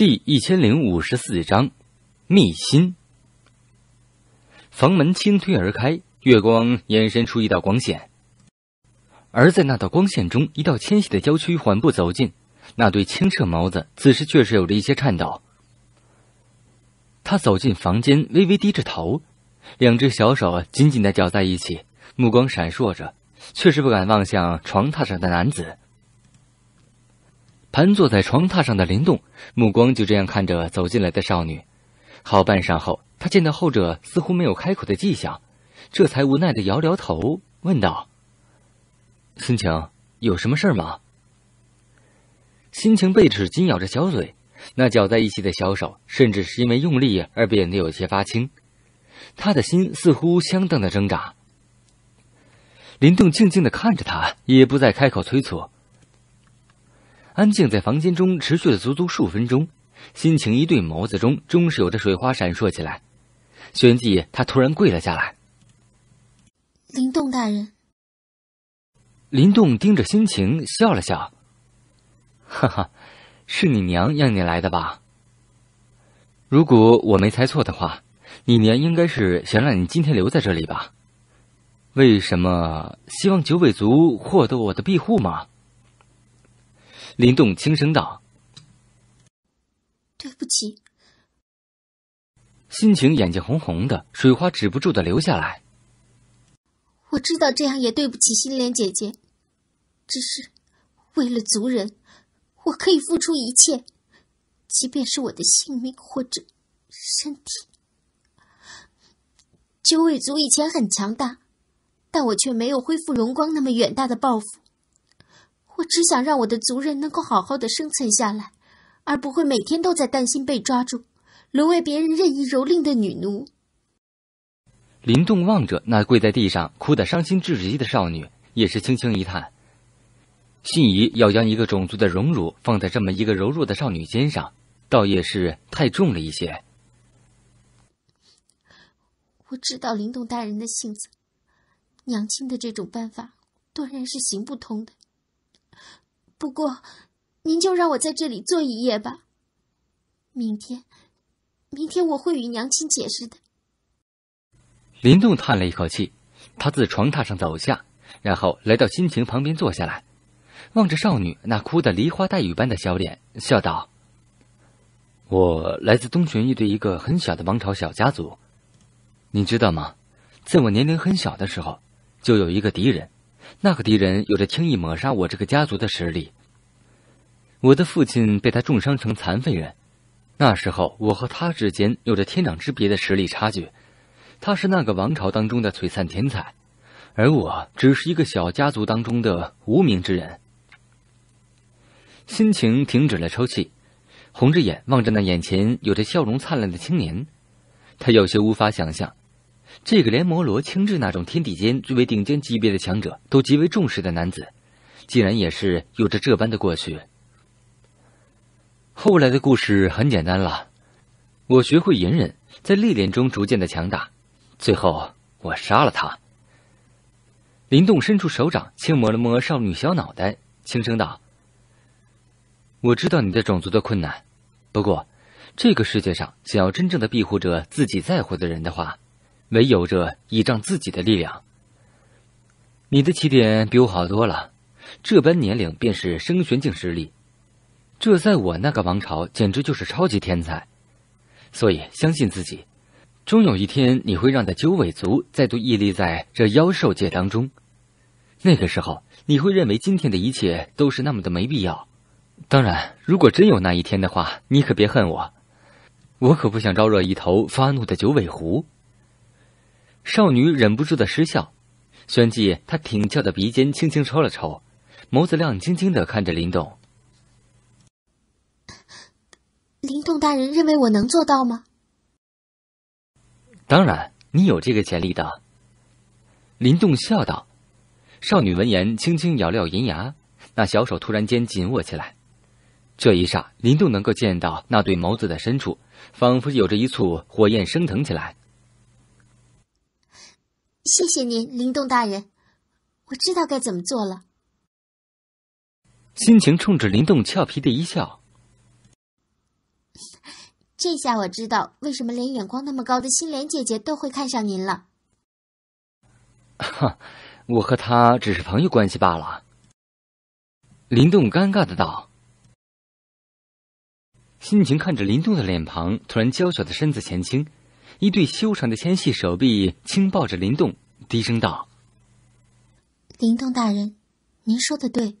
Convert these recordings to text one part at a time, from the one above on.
第一千零五十四章，密心。房门轻推而开，月光延伸出一道光线。而在那道光线中，一道纤细的娇躯缓步走近，那对清澈眸子此时确实有着一些颤抖。他走进房间，微微低着头，两只小手紧紧的绞在一起，目光闪烁着，确实不敢望向床榻上的男子。盘坐在床榻上的林动，目光就这样看着走进来的少女。好半晌后，他见到后者似乎没有开口的迹象，这才无奈的摇摇头，问道：“心情有什么事吗？”心情被齿紧咬着小嘴，那绞在一起的小手，甚至是因为用力而变得有些发青。他的心似乎相当的挣扎。林动静静的看着他，也不再开口催促。安静在房间中持续了足足数分钟，心情一对眸子中终是有着水花闪烁起来，旋即他突然跪了下来。林动大人，林动盯着心情笑了笑，哈哈，是你娘让你来的吧？如果我没猜错的话，你娘应该是想让你今天留在这里吧？为什么希望九尾族获得我的庇护吗？林动轻声道：“对不起。”心情眼睛红红的，水花止不住的流下来。我知道这样也对不起心莲姐姐，只是为了族人，我可以付出一切，即便是我的性命或者身体。九尾族以前很强大，但我却没有恢复荣光那么远大的抱负。我只想让我的族人能够好好的生存下来，而不会每天都在担心被抓住，沦为别人任意蹂躏的女奴。林动望着那跪在地上哭得伤心至极的少女，也是轻轻一叹：“信仪要将一个种族的荣辱放在这么一个柔弱的少女肩上，倒也是太重了一些。”我知道林动大人的性子，娘亲的这种办法断然是行不通的。不过，您就让我在这里坐一夜吧。明天，明天我会与娘亲解释的。林动叹了一口气，他自床榻上走下，然后来到心情旁边坐下来，望着少女那哭的梨花带雨般的小脸，笑道：“我来自东玄域的一个很小的王朝小家族，你知道吗？在我年龄很小的时候，就有一个敌人。”那个敌人有着轻易抹杀我这个家族的实力。我的父亲被他重伤成残废人，那时候我和他之间有着天壤之别的实力差距。他是那个王朝当中的璀璨天才，而我只是一个小家族当中的无名之人。心情停止了抽泣，红着眼望着那眼前有着笑容灿烂的青年，他有些无法想象。这个连摩罗青雉那种天地间最为顶尖级别的强者都极为重视的男子，竟然也是有着这般的过去。后来的故事很简单了，我学会隐忍，在历练中逐渐的强大，最后我杀了他。林动伸出手掌，轻摸了摸少女小脑袋，轻声道：“我知道你的种族的困难，不过，这个世界上想要真正的庇护着自己在乎的人的话。”唯有着倚仗自己的力量。你的起点比我好多了，这般年龄便是升玄境实力，这在我那个王朝简直就是超级天才。所以相信自己，终有一天你会让的九尾族再度屹立在这妖兽界当中。那个时候你会认为今天的一切都是那么的没必要。当然，如果真有那一天的话，你可别恨我，我可不想招惹一头发怒的九尾狐。少女忍不住的失笑，旋即她挺翘的鼻尖轻轻抽了抽，眸子亮晶晶的看着林动。林动大人认为我能做到吗？当然，你有这个潜力的。林动笑道。少女闻言，轻轻咬了咬银牙，那小手突然间紧握起来。这一刹，林动能够见到那对眸子的深处，仿佛有着一簇火焰升腾起来。谢谢您，林动大人，我知道该怎么做了。心情冲着林动俏皮的一笑，这下我知道为什么连眼光那么高的心莲姐姐都会看上您了。哈，我和她只是朋友关系罢了。林动尴尬的道。心情看着林动的脸庞，突然娇小的身子前倾，一对修长的纤细手臂轻抱着林动。低声道：“灵动大人，您说的对。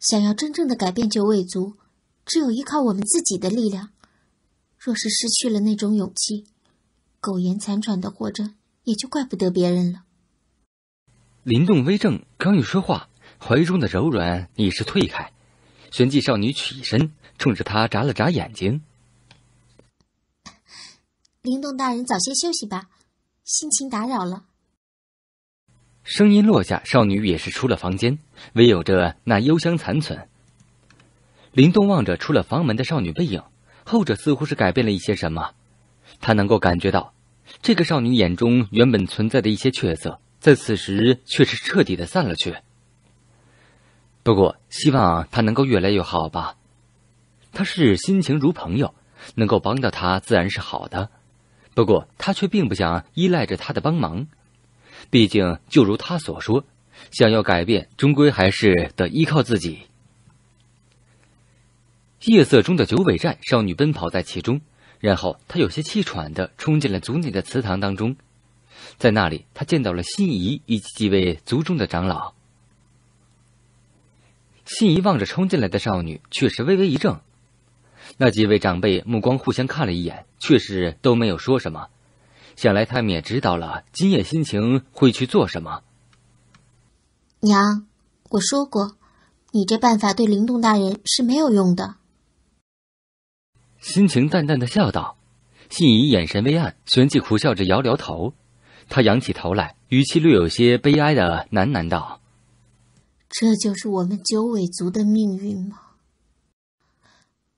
想要真正的改变九尾族，只有依靠我们自己的力量。若是失去了那种勇气，苟延残喘的活着，也就怪不得别人了。”灵动微正刚一说话，怀中的柔软已是退开，旋即少女起身，冲着他眨了眨眼睛：“灵动大人，早些休息吧，心情打扰了。”声音落下，少女也是出了房间，唯有着那幽香残存。林动望着出了房门的少女背影，后者似乎是改变了一些什么，他能够感觉到，这个少女眼中原本存在的一些血色，在此时却是彻底的散了去。不过，希望她能够越来越好吧。他是心情如朋友，能够帮到他自然是好的，不过他却并不想依赖着他的帮忙。毕竟，就如他所说，想要改变，终归还是得依靠自己。夜色中的九尾寨，少女奔跑在其中，然后她有些气喘的冲进了族内的祠堂当中。在那里，她见到了心仪以及几位族中的长老。心仪望着冲进来的少女，却是微微一怔。那几位长辈目光互相看了一眼，却是都没有说什么。想来他们也知道了，今夜心情会去做什么。娘，我说过，你这办法对灵动大人是没有用的。心情淡淡的笑道，信怡眼神微暗，旋即苦笑着摇摇头。他仰起头来，语气略有些悲哀的喃喃道：“这就是我们九尾族的命运吗？”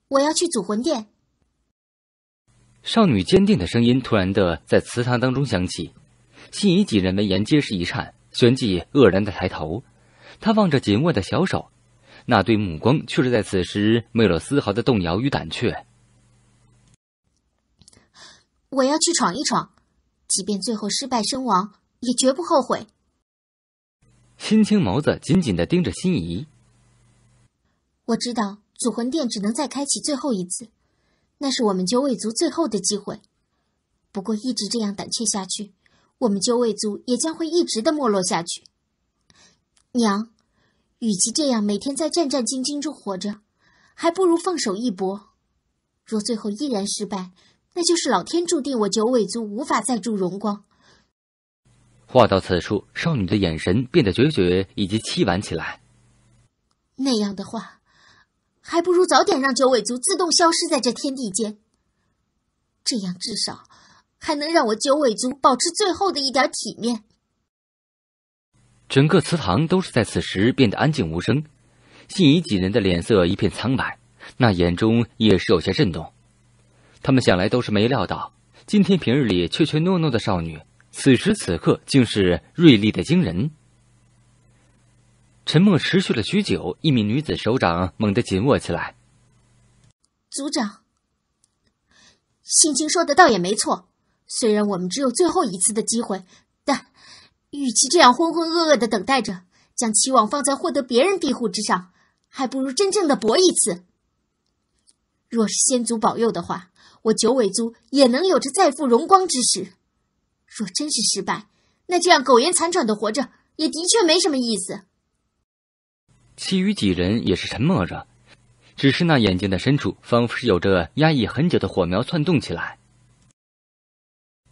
我要去祖魂殿。少女坚定的声音突然的在祠堂当中响起，心仪几人闻言皆是一颤，旋即愕然的抬头。她望着紧握的小手，那对目光却是在此时没有了丝毫的动摇与胆怯。我要去闯一闯，即便最后失败身亡，也绝不后悔。心青眸子紧紧的盯着心仪。我知道，祖魂殿只能再开启最后一次。那是我们九尾族最后的机会，不过一直这样胆怯下去，我们九尾族也将会一直的没落下去。娘，与其这样每天在战战兢兢中活着，还不如放手一搏。若最后依然失败，那就是老天注定我九尾族无法再铸荣光。话到此处，少女的眼神变得决绝以及凄婉起来。那样的话。还不如早点让九尾族自动消失在这天地间，这样至少还能让我九尾族保持最后的一点体面。整个祠堂都是在此时变得安静无声，信仪几人的脸色一片苍白，那眼中也是有些震动。他们想来都是没料到，今天平日里怯怯懦懦的少女，此时此刻竟是锐利的惊人。沉默持续了许久，一名女子手掌猛地紧握起来。族长，兴清说的倒也没错。虽然我们只有最后一次的机会，但与其这样浑浑噩噩的等待着，将期望放在获得别人庇护之上，还不如真正的搏一次。若是先祖保佑的话，我九尾族也能有着再复荣光之时；若真是失败，那这样苟延残喘的活着，也的确没什么意思。其余几人也是沉默着，只是那眼睛的深处，仿佛是有着压抑很久的火苗窜动起来。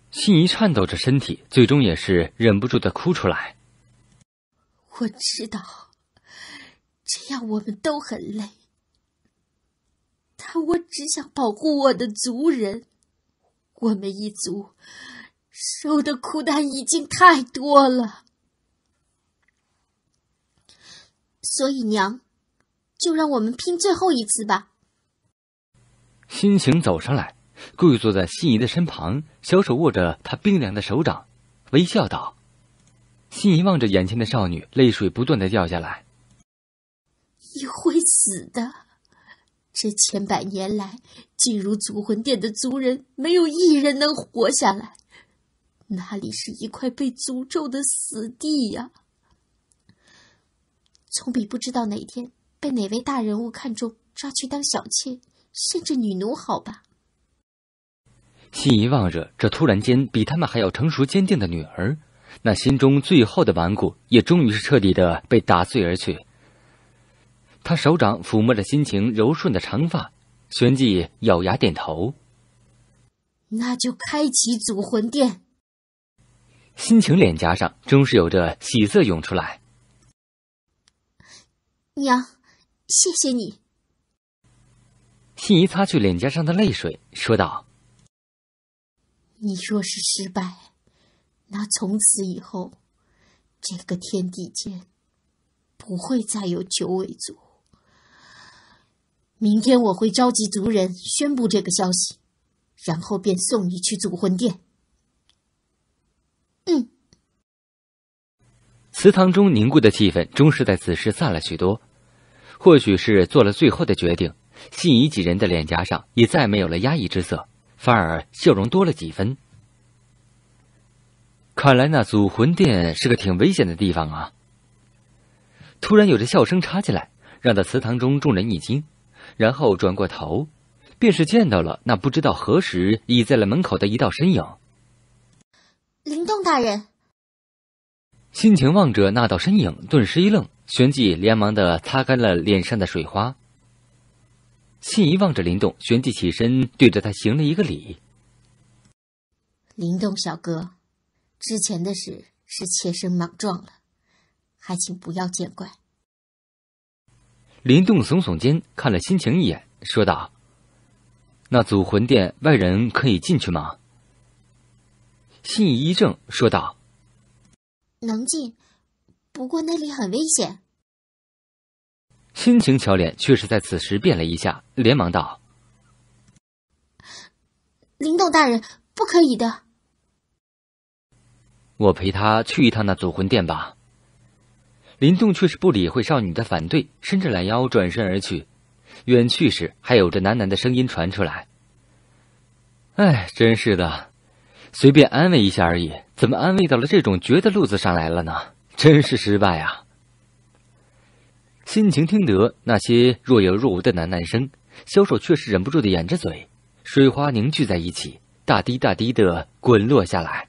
心仪颤抖着身体，最终也是忍不住的哭出来：“我知道，这样我们都很累，但我只想保护我的族人。我们一族受的苦难已经太多了。”所以娘，就让我们拼最后一次吧。心情走上来，跪坐在心怡的身旁，小手握着她冰凉的手掌，微笑道：“心怡，望着眼前的少女，泪水不断的掉下来。你会死的，这千百年来进入祖魂殿的族人，没有一人能活下来，哪里是一块被诅咒的死地呀。”总比不知道哪天被哪位大人物看中抓去当小妾，甚至女奴好吧。心怡望着这突然间比他们还要成熟坚定的女儿，那心中最后的顽固也终于是彻底的被打碎而去。他手掌抚摸着心情柔顺的长发，旋即咬牙点头。那就开启祖魂殿。心情脸颊上终是有着喜色涌出来。娘，谢谢你。心宜擦去脸颊上的泪水，说道：“你若是失败，那从此以后，这个天地间不会再有九尾族。明天我会召集族人宣布这个消息，然后便送你去祖魂殿。”祠堂中凝固的气氛终是在此时散了许多，或许是做了最后的决定，信仪几人的脸颊上已再没有了压抑之色，反而笑容多了几分。看来那祖魂殿是个挺危险的地方啊！突然有着笑声插进来，让到祠堂中众人一惊，然后转过头，便是见到了那不知道何时倚在了门口的一道身影。灵动大人。心情望着那道身影，顿时一愣，旋即连忙的擦干了脸上的水花。心仪望着林动，旋即起身对着他行了一个礼：“林动小哥，之前的事是妾身莽撞了，还请不要见怪。”林动耸耸肩，看了心情一眼，说道：“那祖魂殿外人可以进去吗？”心怡一怔，说道。能进，不过那里很危险。心情，乔脸却是在此时变了一下，连忙道：“林动大人，不可以的。”我陪他去一趟那祖魂殿吧。林动却是不理会少女的反对，伸着懒腰转身而去，远去时还有着喃喃的声音传出来：“哎，真是的，随便安慰一下而已。”怎么安慰到了这种绝的路子上来了呢？真是失败啊！心情听得那些若有若无的喃喃声，小手却是忍不住的掩着嘴，水花凝聚在一起，大滴大滴的滚落下来。